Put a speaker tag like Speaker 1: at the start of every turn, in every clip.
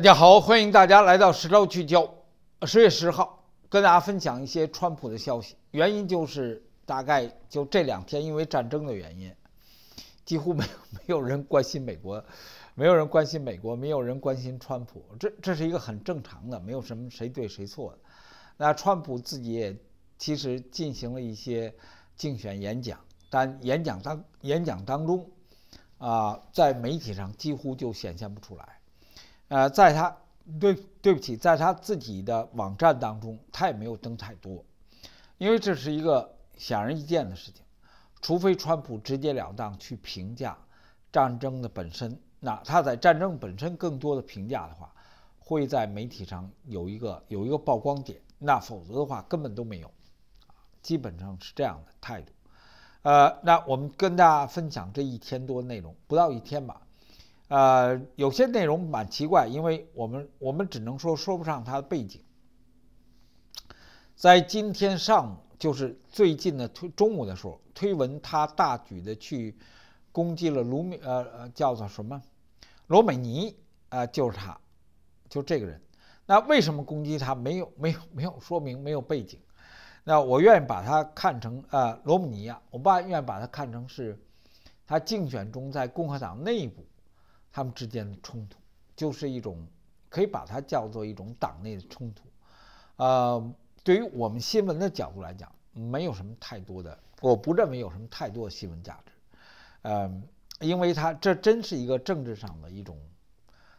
Speaker 1: 大家好，欢迎大家来到实招聚焦。十月十号，跟大家分享一些川普的消息。原因就是，大概就这两天，因为战争的原因，几乎没有没有人关心美国，没有人关心美国，没有人关心川普。这这是一个很正常的，没有什么谁对谁错的。那川普自己也其实进行了一些竞选演讲，但演讲当演讲当中，啊，在媒体上几乎就显现不出来。呃，在他对对不起，在他自己的网站当中，他也没有登太多，因为这是一个显而易见的事情。除非川普直截了当去评价战争的本身，那他在战争本身更多的评价的话，会在媒体上有一个有一个曝光点。那否则的话，根本都没有，基本上是这样的态度。呃，那我们跟大家分享这一天多内容，不到一天吧。呃，有些内容蛮奇怪，因为我们我们只能说说不上它的背景。在今天上午，就是最近的推中午的时候，推文他大举的去攻击了卢米，呃呃叫做什么罗美尼啊，就是他，就这个人。那为什么攻击他？没有没有没有说明，没有背景。那我愿意把他看成呃罗姆尼啊，我不愿意把他看成是他竞选中在共和党内部。他们之间的冲突，就是一种可以把它叫做一种党内的冲突，呃，对于我们新闻的角度来讲，没有什么太多的，我不认为有什么太多的新闻价值，嗯，因为他这真是一个政治上的一种，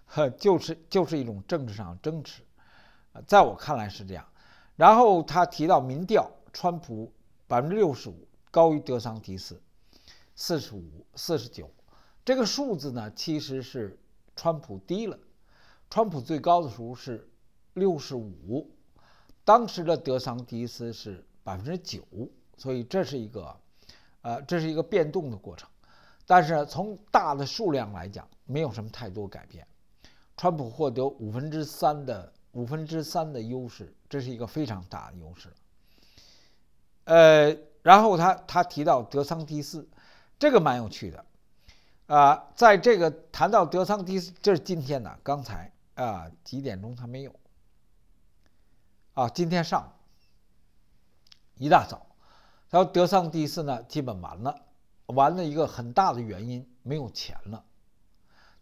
Speaker 1: 呵，就是就是一种政治上争持，在我看来是这样。然后他提到民调，川普百分之六十五高于德桑提斯，四十五四十九。这个数字呢，其实是川普低了。川普最高的时候是六十五，当时的德桑蒂斯是百分之九，所以这是一个，呃，这是一个变动的过程。但是从大的数量来讲，没有什么太多改变。川普获得五分之三的五分之三的优势，这是一个非常大的优势。呃，然后他他提到德桑蒂斯，这个蛮有趣的。啊，在这个谈到德桑蒂斯，这是今天呢，刚才啊几点钟他没有？啊，今天上午一大早，他说德桑蒂斯呢基本完了，完了一个很大的原因没有钱了，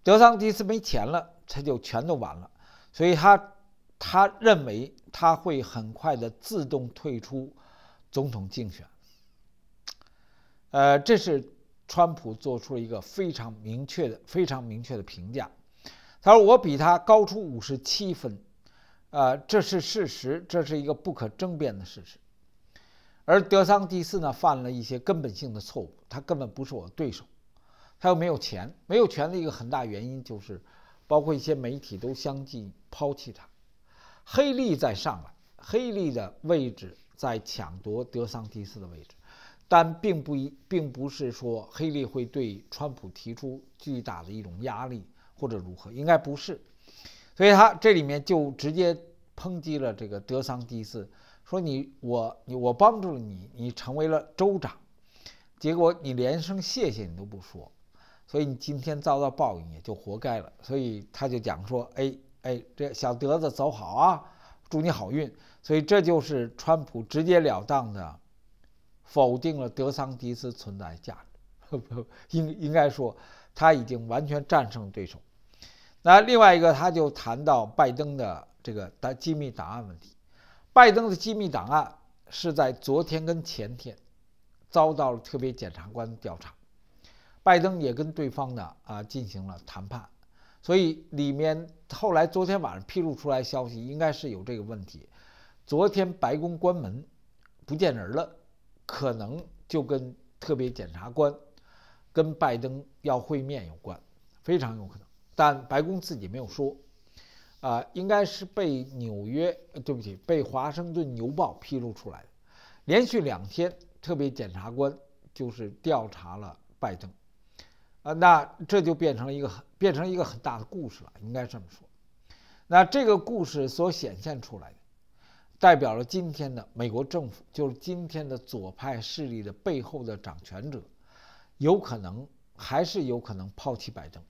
Speaker 1: 德桑蒂斯没钱了，他就全都完了，所以他他认为他会很快的自动退出总统竞选，呃，这是。川普做出了一个非常明确的、非常明确的评价，他说：“我比他高出五十七分，呃，这是事实，这是一个不可争辩的事实。”而德桑蒂斯呢，犯了一些根本性的错误，他根本不是我的对手，他又没有钱，没有权的一个很大原因就是，包括一些媒体都相继抛弃他，黑利在上来，黑利的位置在抢夺德桑蒂斯的位置。但并不一，并不是说黑利会对川普提出巨大的一种压力或者如何，应该不是。所以他这里面就直接抨击了这个德桑蒂斯，说你我你我帮助了你，你成为了州长，结果你连声谢谢你都不说，所以你今天遭到报应也就活该了。所以他就讲说，哎哎，这小德子走好啊，祝你好运。所以这就是川普直截了当的。否定了德桑迪斯存在价值，应应该说他已经完全战胜对手。那另外一个，他就谈到拜登的这个机密档案问题。拜登的机密档案是在昨天跟前天遭到了特别检察官调查，拜登也跟对方呢啊进行了谈判。所以里面后来昨天晚上披露出来消息，应该是有这个问题。昨天白宫关门不见人了。可能就跟特别检察官跟拜登要会面有关，非常有可能，但白宫自己没有说，啊，应该是被纽约，对不起，被华盛顿邮报披露出来的。连续两天，特别检察官就是调查了拜登，啊，那这就变成了一个，变成一个很大的故事了，应该这么说。那这个故事所显现出来的。代表了今天的美国政府，就是今天的左派势力的背后的掌权者，有可能还是有可能抛弃拜登。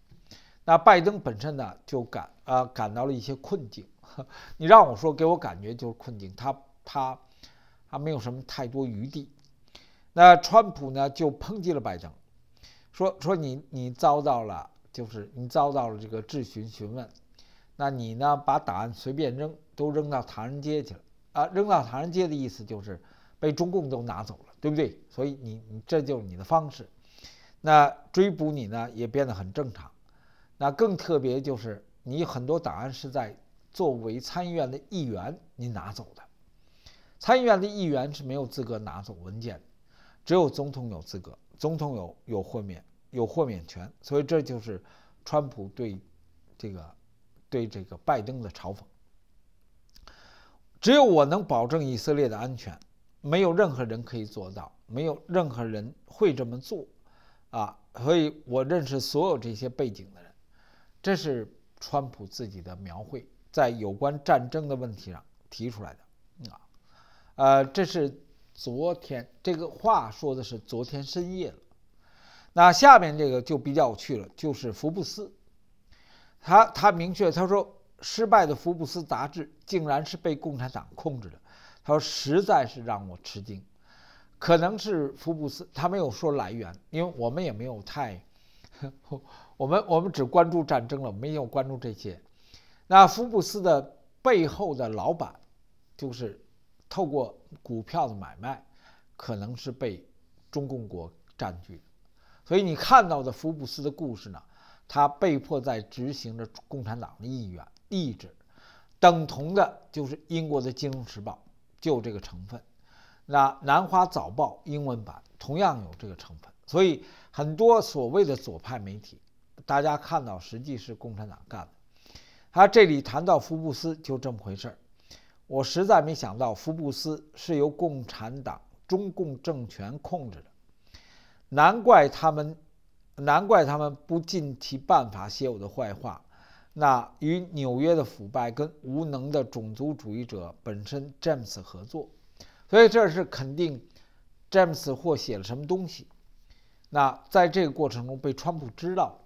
Speaker 1: 那拜登本身呢，就感啊感到了一些困境。你让我说，给我感觉就是困境。他他他没有什么太多余地。那川普呢，就抨击了拜登，说说你你遭到了就是你遭到了这个质询询问。那你呢，把档案随便扔，都扔到唐人街去了。啊，扔到唐人街的意思就是被中共都拿走了，对不对？所以你你这就是你的方式。那追捕你呢也变得很正常。那更特别就是你很多档案是在作为参议院的议员，你拿走的。参议院的议员是没有资格拿走文件，只有总统有资格。总统有有豁免有豁免权，所以这就是川普对这个对这个拜登的嘲讽。只有我能保证以色列的安全，没有任何人可以做到，没有任何人会这么做，啊，所以我认识所有这些背景的人，这是川普自己的描绘，在有关战争的问题上提出来的，啊，呃，这是昨天这个话说的是昨天深夜了，那下面这个就比较有趣了，就是福布斯，他他明确他说。失败的福布斯杂志竟然是被共产党控制的，他说：“实在是让我吃惊，可能是福布斯他没有说来源，因为我们也没有太，我们我们只关注战争了，没有关注这些。那福布斯的背后的老板，就是透过股票的买卖，可能是被中共国占据所以你看到的福布斯的故事呢？”他被迫在执行着共产党的意愿、意志，等同的就是英国的《金融时报》就这个成分，那《南华早报》英文版同样有这个成分，所以很多所谓的左派媒体，大家看到实际是共产党干的。他这里谈到《福布斯》就这么回事儿，我实在没想到《福布斯》是由共产党、中共政权控制的，难怪他们。难怪他们不尽其办法写我的坏话，那与纽约的腐败跟无能的种族主义者本身 James 合作，所以这是肯定 James 或写了什么东西，那在这个过程中被川普知道，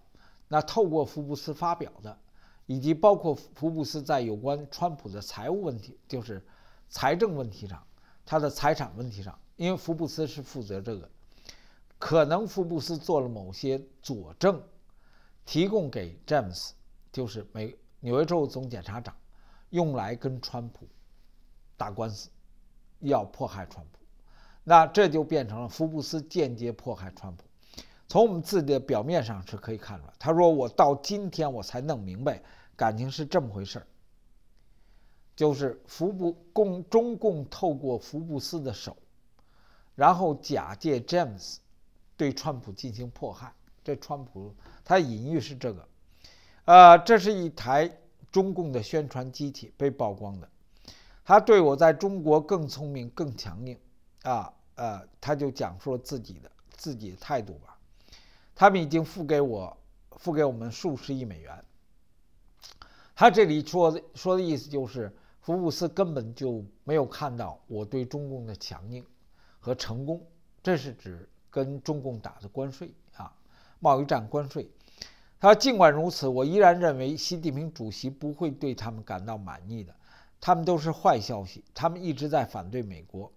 Speaker 1: 那透过福布斯发表的，以及包括福布斯在有关川普的财务问题，就是财政问题上，他的财产问题上，因为福布斯是负责这个。可能福布斯做了某些佐证，提供给 James，就是美纽约州总检察长，用来跟川普打官司，要迫害川普。那这就变成了福布斯间接迫害川普。从我们自己的表面上是可以看出来。他说：“我到今天我才弄明白，感情是这么回事儿，就是福布共中共透过福布斯的手，然后假借 James。”对川普进行迫害，这川普他隐喻是这个，呃，这是一台中共的宣传机器被曝光的，他对我在中国更聪明更强硬，啊，呃，他就讲述了自己的自己的态度吧。他们已经付给我，付给我们数十亿美元。他这里说的说的意思就是，福布斯根本就没有看到我对中共的强硬和成功，这是指。跟中共打的关税啊，贸易战关税。他尽管如此，我依然认为习近平主席不会对他们感到满意的。他们都是坏消息，他们一直在反对美国，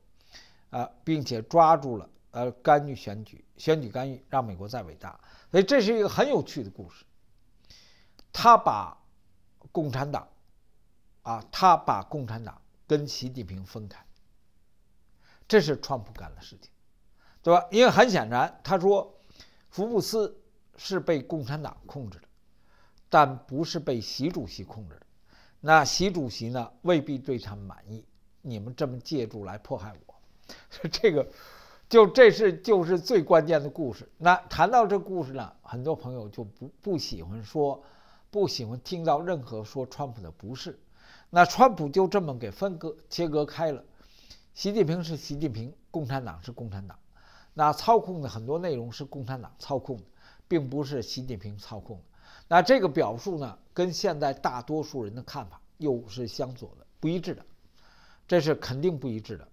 Speaker 1: 啊，并且抓住了呃干预选举，选举干预让美国再伟大。所以这是一个很有趣的故事。他把共产党啊，他把共产党跟习近平分开，这是川普干的事情。对吧？因为很显然，他说，福布斯是被共产党控制的，但不是被习主席控制的。那习主席呢，未必对他满意。你们这么借助来迫害我，这个，就这是就是最关键的故事。那谈到这故事呢，很多朋友就不不喜欢说，不喜欢听到任何说川普的不是。那川普就这么给分割切割开了，习近平是习近平，共产党是共产党。那操控的很多内容是共产党操控的，并不是习近平操控的。那这个表述呢，跟现在大多数人的看法又是相左的，不一致的，这是肯定不一致的。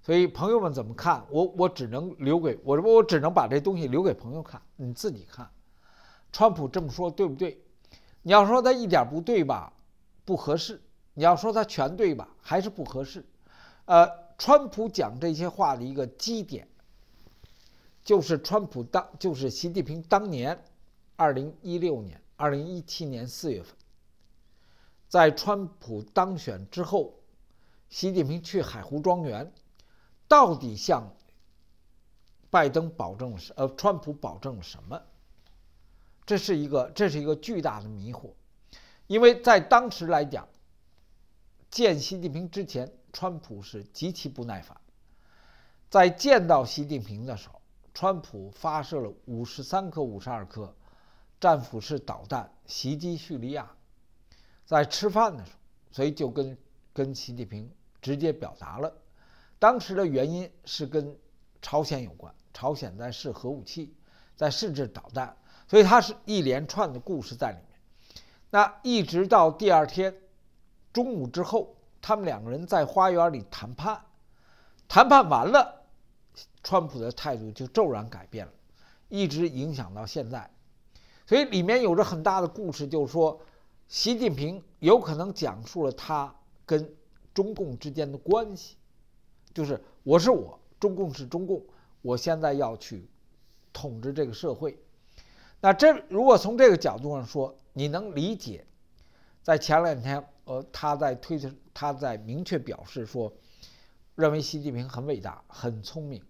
Speaker 1: 所以朋友们怎么看？我我只能留给我我只能把这东西留给朋友看，你自己看。川普这么说对不对？你要说他一点不对吧，不合适；你要说他全对吧，还是不合适。呃，川普讲这些话的一个基点。就是川普当，就是习近平当年，二零一六年、二零一七年四月份，在川普当选之后，习近平去海湖庄园，到底向拜登保证了，什？呃，川普保证了什么？这是一个，这是一个巨大的迷惑，因为在当时来讲，见习近平之前，川普是极其不耐烦，在见到习近平的时候。川普发射了五十三颗、五十二颗战斧式导弹袭击叙利亚，在吃饭的时候，所以就跟跟习近平直接表达了，当时的原因是跟朝鲜有关，朝鲜在试核武器，在试制导弹，所以它是一连串的故事在里面。那一直到第二天中午之后，他们两个人在花园里谈判，谈判完了。川普的态度就骤然改变了，一直影响到现在。所以里面有着很大的故事，就是说习近平有可能讲述了他跟中共之间的关系，就是我是我，中共是中共，我现在要去统治这个社会。那这如果从这个角度上说，你能理解？在前两天，呃，他在推特，他在明确表示说。认为习近平很伟大，很聪明，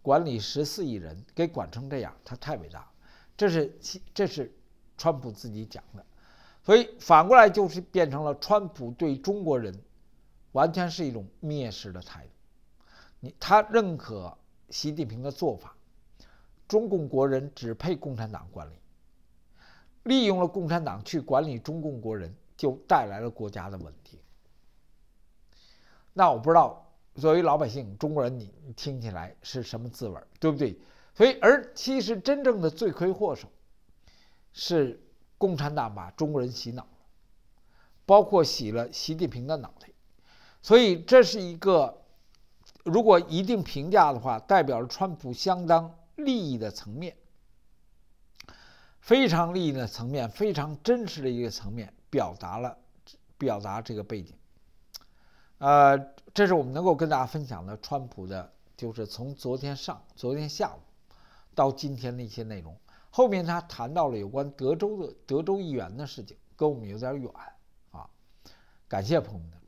Speaker 1: 管理十四亿人给管成这样，他太伟大。这是这是川普自己讲的，所以反过来就是变成了川普对中国人完全是一种蔑视的态度。你他认可习近平的做法，中共国人只配共产党管理，利用了共产党去管理中共国人，就带来了国家的稳定。那我不知道。作为老百姓，中国人，你你听起来是什么滋味儿，对不对？所以，而其实真正的罪魁祸首是共产党把中国人洗脑，包括洗了习近平的脑袋。所以，这是一个如果一定评价的话，代表了川普相当利益的层面，非常利益的层面，非常真实的一个层面，表达了表达这个背景。呃，这是我们能够跟大家分享的川普的，就是从昨天上昨天下午到今天的一些内容。后面他谈到了有关德州的德州议员的事情，跟我们有点远啊。感谢朋友们。